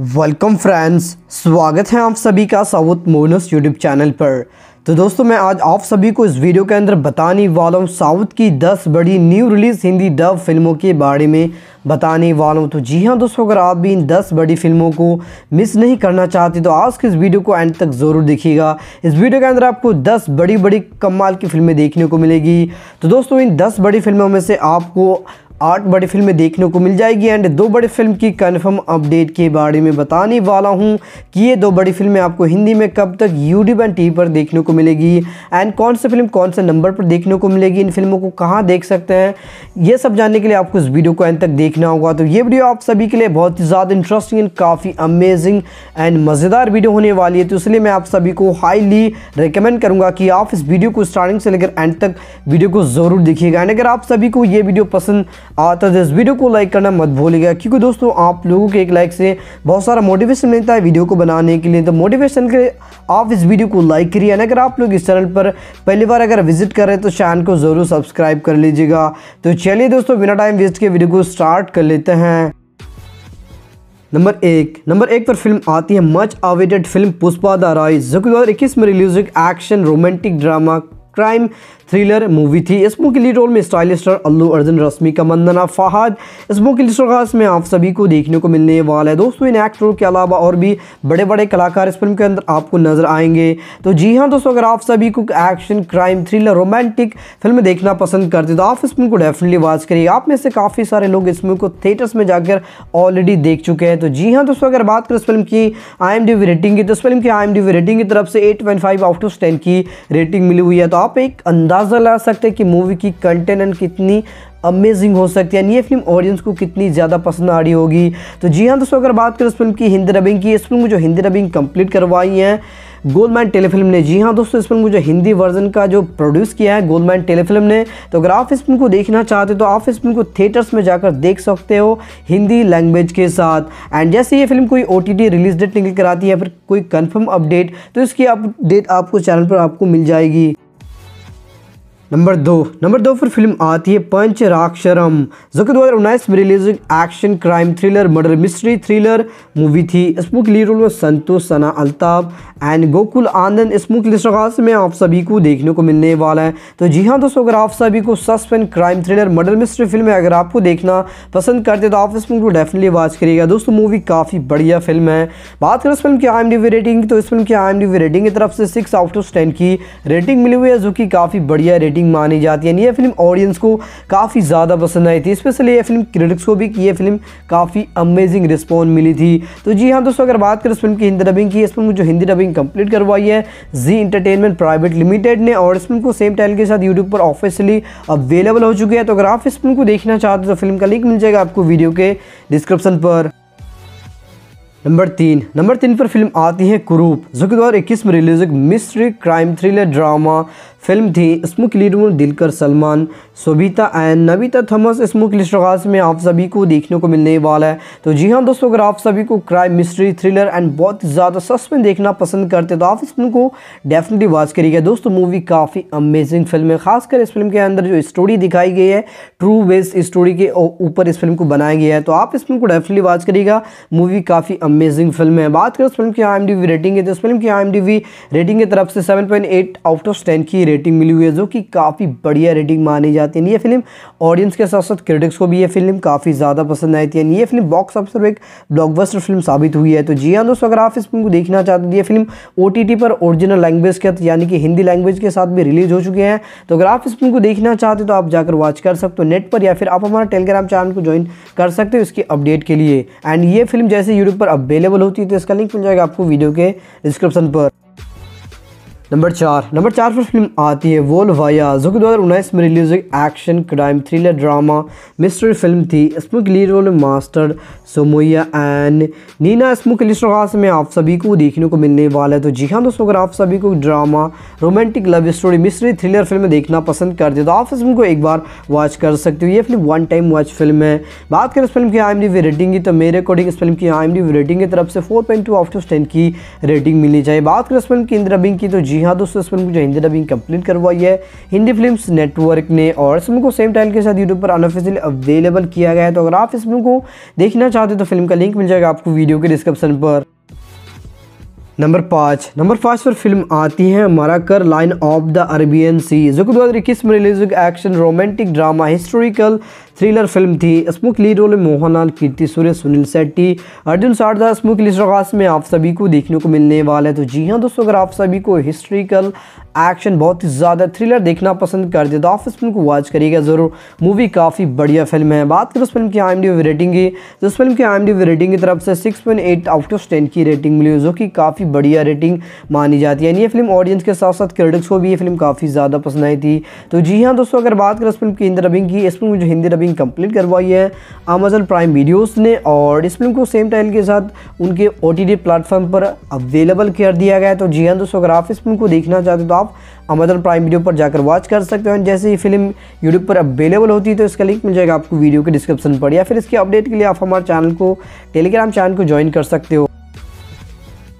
welcome friends स्वागत है आप सभी का साउथ मोनस यूट्यूब चैनल पर तो दोस्तों मैं आज आप सभी को इस वीडियो के अंदर बताने वाला हूँ साउथ की 10 बड़ी न्यू रिलीज़ हिंदी डब फिल्मों के बारे में बताने वाला हूँ तो जी हाँ दोस्तों अगर आप भी इन 10 बड़ी फिल्मों को मिस नहीं करना चाहते तो आज के इस वीडियो को एंड तक ज़रूर देखिएगा इस वीडियो के अंदर आपको 10 बड़ी बड़ी कमाल की फिल्में देखने को मिलेगी तो दोस्तों इन 10 बड़ी फिल्मों में से आपको आठ बड़ी फिल्में देखने को मिल जाएगी एंड दो बड़ी फिल्म की कन्फर्म अपडेट के बारे में बताने वाला हूं कि ये दो बड़ी फिल्में आपको हिंदी में कब तक यूट्यूब एंड टी पर देखने को मिलेगी एंड कौन सी फिल्म कौन से नंबर पर देखने को मिलेगी इन फिल्मों को कहाँ देख सकते हैं ये सब जानने के लिए आपको इस वीडियो को एंड तक देखना होगा तो ये वीडियो आप सभी के लिए बहुत ही ज़्यादा इंटरेस्टिंग एंड काफ़ी अमेजिंग एंड मज़ेदार वीडियो होने वाली है तो इसलिए मैं आप सभी को हाईली रिकमेंड करूँगा कि आप इस वीडियो को स्टार्टिंग से लेकर एंड तक वीडियो को ज़रूर देखिएगा एंड अगर आप सभी को ये वीडियो पसंद आता है इस वीडियो को लाइक करना मत भूलिएगा क्योंकि दोस्तों आप लोगों के एक लाइक से बहुत सारा मोटिवेशन मिलता है वीडियो को बनाने के लिए तो मोटिवेशन के आप इस वीडियो को लाइक करिए ना अगर आप लोग इस चैनल पर पहली बार अगर विजिट कर रहे हैं तो चैनल को ज़रूर सब्सक्राइब कर लीजिएगा तो चलिए दोस्तों बिना टाइम वेस्ट के वीडियो को स्टार्ट कर लेते हैं नंबर एक नंबर एक पर फिल्म आती है much awaited film Pushpa the rise जो कि दो हज़ार इक्कीस में रिलीज एक action romantic drama crime thriller movie थी मूवी के लीड रोल में स्टाइलिस्टर अल्लू अर्जुन रश्मि का मंदना फहाद मूवी के लिस्ट में आप सभी को देखने को मिलने वाला है दोस्तों इन एक्टरों के अलावा और भी बड़े बड़े कलाकार इस फिल्म के अंदर आपको नजर आएंगे तो जी हाँ दोस्तों अगर आप सभी को action crime thriller romantic film देखना पसंद करते तो आप इस फिल्म को डेफिनेटली वॉच करिए आप में से काफ़ी सारे लोग इस फिल्म को थिएटर्स में जाकर ऑलरेडी देख चुके हैं तो जी हाँ दोस्तों अगर बात करें इस फिल्म की आई रेटिंग की तो इस फिल्म की आई रेटिंग की तरफ से एट आउट ऑफ टेन की रेटिंग मिली हुई है तो आप आप एक अंदाज़ा ला सकते हैं कि मूवी की कंटेंट कितनी अमेजिंग हो सकती है यानी ये फिल्म ऑडियंस को कितनी ज़्यादा पसंद आ रही होगी तो जी हाँ दोस्तों अगर बात करें उस फिल्म की हिंदी रबिंग की इस फिल्म को जो हिंदी रबिंग कंप्लीट करवाई है गोलमैन टेलीफिल्म ने जी हाँ दोस्तों इस फिल्म को जो हिंदी वर्जन का जो प्रोड्यूस किया है गोलमैन टेलीफिल्म ने तो अगर आप इस फिल्म को देखना चाहते हो तो आप इस फिल्म को थिएटर्स में जाकर देख सकते हो हिंदी लैंग्वेज के साथ एंड जैसे ये फिल्म कोई ओ रिलीज डेट निकल कर आती है फिर कोई कन्फर्म अपडेट तो इसकी अपडेट आपको चैनल पर आपको मिल जाएगी नंबर दो नंबर दो पर फिल्म आती है पंच राक्षरम जो कि दो हज़ार उन्नीस में release action crime thriller murder mystery thriller movie थी के लीड रोल में संतोष सना अल्ताफ एंड गोकुल आनंद इस मुख्य लिस्ट में आप सभी को देखने को मिलने वाला है तो जी हाँ दोस्तों अगर आप सभी को suspense crime thriller murder mystery film अगर आपको देखना पसंद करते तो आप इस मूव को डेफिनेटली वॉच करिएगा दोस्तों मूवी काफ़ी बढ़िया फिल्म है बात करें इस फिल्म की आई रेटिंग तो इस फिल्म की आई रेटिंग की तरफ से सिक्स आउट ऑफ टेन की रेटिंग मिली हुई है जो कि काफ़ी बढ़िया रेटिंग रेटिंग मानी जाती है यानी ये फिल्म ऑडियंस को काफ़ी ज़्यादा पसंद आई थी स्पेशली ये फिल्म क्रिटिक्स को भी कि ये फिल्म काफ़ी अमेजिंग रिस्पॉन्स मिली थी तो जी हाँ दोस्तों अगर बात करें इस फिल्म की हिंदी डबिंग की इस फिल्म जो हिंदी डबिंग कंप्लीट करवाई है जी इंटरटेनमेंट प्राइवेट लिमिटेड ने और इस फिल्म को सेम टाइम के साथ यूट्यूब पर ऑफिशियली अवेलेबल हो चुकी है तो अगर आप इस फिल्म को देखना चाहते हो तो फिल्म का लिंक मिल जाएगा आपको वीडियो के डिस्क्रिप्शन पर नंबर तीन नंबर तीन पर फिल्म आती है कुरूप जो कि दो हज़ार इक्कीस में रिलीज एक mystery crime thriller drama film थी स्मुक में दिलकर सलमान सोबीता एन नबीता थॉमस स्मुक लिस्टगास में आप सभी को देखने को मिलने वाला है तो जी हाँ दोस्तों अगर आप सभी को क्राइम मिस्ट्री थ्रिलर एंड बहुत ज़्यादा सस्पेंस देखना पसंद करते तो आप इस फिल्म को डेफिनेटली वॉच करिएगा दोस्तों मूवी काफ़ी अमेजिंग फिल्म है खासकर इस फिल्म के अंदर जो स्टोरी दिखाई गई है ट्रू बेस्ड स्टोरी के ऊपर इस फिल्म को बनाया गया है तो आप इस फिल्म को डेफिनेटली वॉच करिएगा मूवी काफ़ी अमेजिंग फिल्म है बात करें उस फिल्म की आई रेटिंग है तो इस फिल्म की आई रेटिंग की तरफ से सेवन आउट ऑफ टेन की रेटिंग मिली हुई है जो कि काफ़ी बढ़िया रेटिंग मानी जाती है ये फिल्म ऑडियंस के साथ साथ क्रिटिक्स को भी ये फिल्म काफ़ी ज़्यादा पसंद आई थी ये फिल्म बॉक्स ऑफिस पर एक ब्लॉकबस्टर फिल्म साबित हुई है तो जी हाँ दोस्तों अगर आप इस फिल्म को देखना चाहते हैं तो ये फिल्म ओ पर ओरिजिनल लैंग्वेज के यानी कि हिंदी लैंग्वेज के साथ भी रिलीज़ हो चुके हैं तो अगर आप इस फिल्म को देखना चाहते तो आप जाकर वॉच कर सकते हो नेट पर या फिर आप हमारा टेलीग्राम चैनल को ज्वाइन कर सकते हो इसकी अपडेट के लिए एंड ये फिल्म जैसे यूट्यूब पर अवेलेबल होती है तो इसका लिंक मिल जाएगा आपको वीडियो के डिस्क्रिप्शन पर नंबर चार नंबर चार पर फिल्म आती है वोल वाया जो कि दो हज़ार उन्नीस में रिलीज हुई action crime thriller drama mystery film थी इसमें लीड रोल मास्टर सोमोया एंड नीना इसमें के लिस्ट खास में आप सभी को देखने को मिलने वाला है तो जी हाँ दोस्तों अगर आप सभी को drama romantic love story mystery thriller film देखना पसंद करते हो तो आप इसमें को एक बार वॉच कर सकते हो ये film one time watch film है बात करें इस फिल्म की आई एम रेटिंग की तो मेरे अकॉर्डिंग इस फिल्म की आई एम रेटिंग की तरफ से four point two of ten की रेटिंग मिलनी चाहिए बात करें इस फिल्म की इंद्रबिंग की तो जी जी हाँ दोस्तों इस फिल्म की जो हिंदी डबिंग कंप्लीट करवाई है हिंदी फिल्म नेटवर्क ने और इस फिल्म को सेम टाइम के साथ यूट्यूब पर अनऑफिशियल अवेलेबल किया गया है तो अगर आप इस फिल्म को देखना चाहते हो तो फिल्म का लिंक मिल जाएगा आपको वीडियो के डिस्क्रिप्शन पर नंबर पाँच नंबर पाँच पर फिल्म आती है हमारा कर lion of the Arabian sea जो कि दो हज़ार इक्कीस में release action romantic drama historical thriller film थी स्मुक लीड रोल में मोहनलाल कीर्ति सूर्य सुनील सेट्टी अर्जुन शारदा लिस्ट लिस्ट्रगास में आप सभी को देखने को मिलने वाला है तो जी हाँ दोस्तों अगर आप सभी को हिस्ट्रिकल एक्शन बहुत ही ज़्यादा थ्रिलर देखना पसंद करते दे, तो आप इस फिल्म को वॉच करिएगा ज़रूर मूवी काफ़ी बढ़िया फिल्म है बात करें उस फिल्म की आई एम रेटिंग की तो उस फिल्म की आई एम रेटिंग की तरफ से six point eight out of ten की रेटिंग मिली जो कि काफ़ी बढ़िया रेटिंग मानी जाती है यानी ये फिल्म ऑडियंस के साथ साथ क्रिटिक्स को भी ये फिल्म काफ़ी ज़्यादा पसंद आई थी तो जी हाँ दोस्तों अगर बात करें उस फिल्म की हिंदी रबिंग की इस फिल्म जो हिंदी रबिंग शूटिंग कंप्लीट करवाई है अमेजन प्राइम वीडियोस ने और इस फिल्म को सेम टाइल के साथ उनके ओ टी प्लेटफॉर्म पर अवेलेबल कर दिया गया है तो जी हाँ दोस्तों अगर आप इस फिल्म को देखना चाहते हो तो आप अमेजन प्राइम वीडियो पर जाकर वॉच कर सकते हो जैसे ही फिल्म यूट्यूब पर अवेलेबल होती है तो इसका लिंक मिल जाएगा आपको वीडियो के डिस्क्रिप्शन पर या फिर इसके अपडेट के लिए आप हमारे चैनल को टेलीग्राम चैनल को ज्वाइन कर सकते हो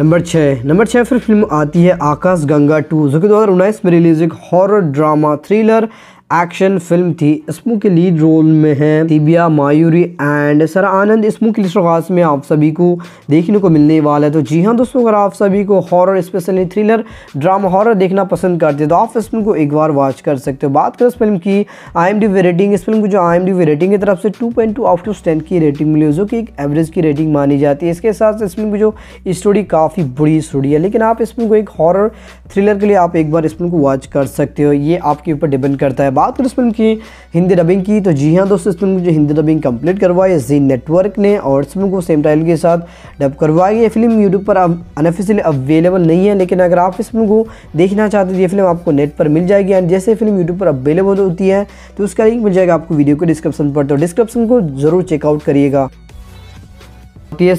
नंबर छः नंबर छः फिर फिल्म आती है आकाश गंगा टू जो कि दो हज़ार उन्नीस में रिलीज एक horror drama thriller action film थी इसमू के लीड रोल में हैं दिबिया मायूरी एंड सर आनंद इसमू की लिस्ट में आप सभी को देखने को मिलने वाला है तो जी हाँ दोस्तों अगर आप सभी को horror specially thriller drama horror देखना पसंद करते हैं तो आप इस फिल्म को एक बार वॉच कर सकते हो बात करें इस फिल्म की आई रेटिंग इस फिल्म को जो आई रेटिंग की तरफ से two point two out to ten की रेटिंग मिली जो कि एक एवरेज की रेटिंग मानी जाती है इसके साथ इस फिल्म की जो स्टोरी काफ़ी बुरी स्टोरी है लेकिन आप इस फिल्म को एक हॉर थ्रिलर के लिए आप एक बार इस फिल्म को वॉच कर सकते हो ये आपके ऊपर डिपेंड करता है बात करें इस फिल्म की हिंदी डबिंग की तो जी हाँ दोस्तों इस फिल्म की जो हिंदी डबिंग कंप्लीट करवाई जी नेटवर्क ने और इस फिल्म को सेम टाइल के साथ डब करवाई ये फिल्म यूट्यूब पर अब अनऑफिशियली अवेलेबल नहीं है लेकिन अगर आप इस फिल्म को देखना चाहते हैं तो ये फिल्म आपको नेट पर मिल जाएगी एंड जैसे फिल्म यूट्यूब पर अवेलेबल होती है तो उसका लिंक मिल जाएगा आपको वीडियो के डिस्क्रिप्शन पर तो डिस्क्रिप्शन को ज़रूर चेकआउट करिएगा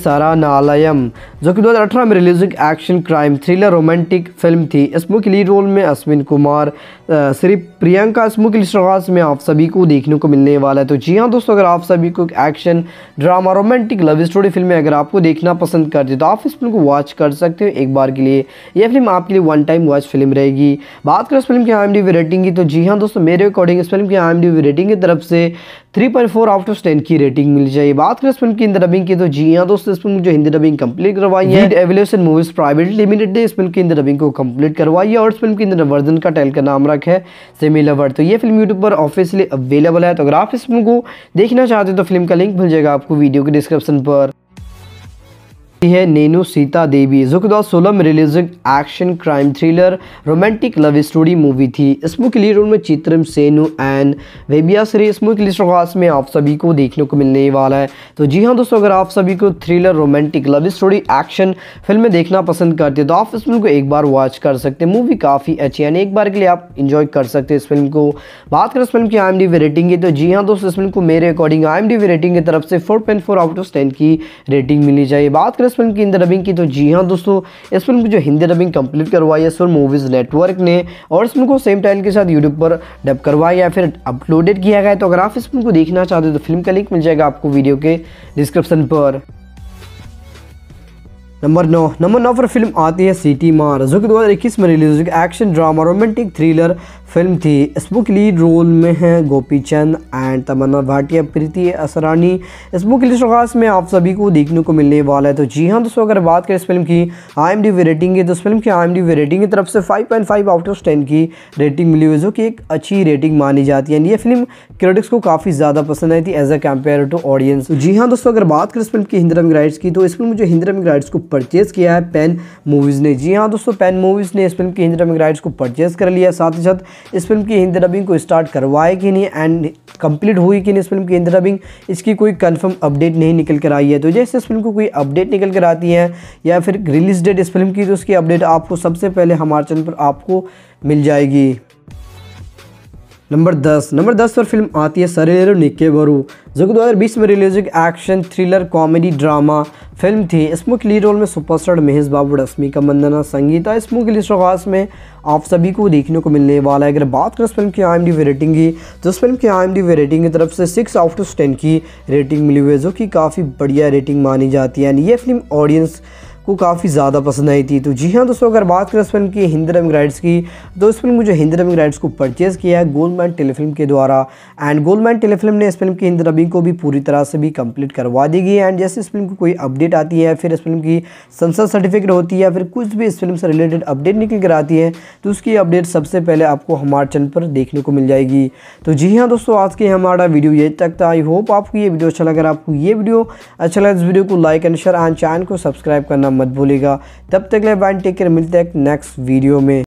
सारा नालयम जो कि 2018 में रिलीज हुई action crime thriller romantic film थी इस मुख्य लीड रोल में अश्विन कुमार श्री प्रियंका इस मुख्य शुरुआत में आप सभी को देखने को मिलने वाला है तो जी हाँ दोस्तों अगर आप सभी को action drama romantic love story फिल्में अगर आपको देखना पसंद करते तो आप इस फिल्म को वॉच कर सकते हो एक बार के लिए यह फिल्म आपके लिए वन टाइम वॉच फिल्म रहेगी बात करें इस फिल्म की आई रेटिंग की तो जी हाँ दोस्तों मेरे अकॉर्डिंग इस फिल्म की आई रेटिंग की तरफ से three point four out of ten की रेटिंग मिल जाए बात करें इस फिल्म की हिंदी डबिंग की तो जी हाँ दोस्तों इस फिल्म जो हिंदी डबिंग कंप्लीट करवा करवाई है मूवीज प्राइवेट लिमिटेड ने इस फिल्म डबिंग को और इस फिल्म वर्जन का टाइल का नाम रखा है सेमी लवर तो ये फिल्म यूट्यूब पर ऑफिसली अवेलेबल है तो अगर आप इस फिल्म को देखना चाहते हो तो फिल्म का लिंक मिल जाएगा आपको वीडियो के डिस्क्रिप्शन पर आती है नैनो सीता देवी जो कि 2016 में release action crime thriller romantic love story movie थी इस मूवी के लिए रोल में चित्रम सेनू एंड वेबिया श्री इस मूवी की लिस्ट खास में आप सभी को देखने को मिलने वाला है तो जी हाँ दोस्तों अगर आप सभी को thriller romantic love story action फिल्में देखना पसंद करते हैं तो आप इस फिल्म को एक बार वॉच कर सकते हैं मूवी काफ़ी अच्छी यानी एक बार के लिए आप इंजॉय कर सकते हैं इस फिल्म को बात करें इस फिल्म की आई रेटिंग की तो जी हाँ दोस्तों इस फिल्म को मेरे अकॉर्डिंग आई रेटिंग की तरफ से फोर आउट ऑफ टेन की रेटिंग मिलनी चाहिए बात करें फिल्म की हिंदी डबिंग की तो जी हाँ दोस्तों इस फिल्म की जो हिंदी डबिंग कंप्लीट करवाई है सोल मूवीज़ नेटवर्क ने और इस फिल्म को सेम टाइटल के साथ यूट्यूब पर डब करवाया या फिर अपलोडेड किया गया तो अगर आप इस फिल्म को देखना चाहते हो तो फिल्म का लिंक मिल जाएगा आपको वीडियो के डिस्क्रिप्शन पर नंबर नौ नंबर नौ पर फिल्म आती है सिटी मार जो कि 2021 में रिलीज हुई action drama romantic thriller film थी इस बुक लीड रोल में हैं गोपी चंद एंड तमन्ना भाटिया प्रीति असरानी इस बुक की लिस्ट में आप सभी को देखने को मिलने वाला है तो जी हाँ दोस्तों अगर बात करें इस फिल्म की आई एम डी रेटिंग की तो इस फिल्म की आई एम डी रेटिंग की तरफ से 5.5 point five out of ten की रेटिंग मिली हुई जो कि एक अच्छी रेटिंग मानी जाती है ये फिल्म क्रिटिक्स को काफ़ी ज़्यादा पसंद आई थी as a compare to audience जी हाँ दोस्तों अगर बात करें इस फिल्म की हिंदरमिक राइट्स की तो इस फिल्म जो हिंदरमिक राइट्स को परचेज़ किया है पेन मूवीज़ ने जी हाँ दोस्तों पेन मूवीज़ ने इस फिल्म की हिंदरमिक राइट्स को परचेज़ कर लिया साथ ही साथ इस फिल्म की हिंदी डबिंग को स्टार्ट करवाए कि नहीं एंड कंप्लीट हुई कि नहीं इस फिल्म की हिंदी डबिंग इसकी कोई कंफर्म अपडेट नहीं निकल कर आई है तो जैसे इस फिल्म को कोई अपडेट निकल कर आती है या फिर रिलीज डेट इस फिल्म की तो उसकी अपडेट आपको सबसे पहले हमारे चैनल पर आपको मिल जाएगी नंबर दस नंबर दस पर फिल्म आती है सरेरो निके बरू जो कि 2020 में रिलीज हुई action thriller comedy drama film थी इसमें लीड रोल में सुपरस्टार महेश बाबू रश्मि का मंदना संगीता इस मुख्य लिए खास में आप सभी को देखने को मिलने वाला है अगर बात करें इस फिल्म की आई एम डी रेटिंग की तो इस फिल्म की आई एम डी रेटिंग की तरफ से सिक्स आउट ऑफ टेन की रेटिंग मिली हुई है जो कि काफ़ी बढ़िया रेटिंग मानी जाती है एंड ये फिल्म ऑडियंस को काफ़ी ज़्यादा पसंद आई थी तो जी हाँ दोस्तों अगर बात करें उस फिल्म की हिंद रमिंग राइट्स की तो इस फिल्म मुझे हिंद रमिंग राइट्स को परचेज़ किया है गोल्डमैन टेलीफिल्म के द्वारा एंड गोल्डमैन टेलीफिल्म ने इस फिल्म की हिंद रबिंग को भी पूरी तरह से भी कंप्लीट करवा दी गई एंड जैसे इस फिल्म की कोई अपडेट आती है फिर इस फिल्म की संसद सर्टिफिकेट होती है फिर कुछ भी इस फिल्म से रिलेटेड अपडेट निकल कर आती है तो उसकी अपडेट सबसे पहले आपको हमारे चैनल पर देखने को मिल जाएगी तो जी हाँ दोस्तों आज के हमारा वीडियो ये तक था आई होप आपको ये वीडियो अच्छा लगा आपको ये वीडियो अच्छा लगा तो इस वीडियो को like and share and channel को सब्सक्राइब करना मत भूलिएगा तब तक ले बाय टेक केयर मिलते हैं नेक्स्ट वीडियो में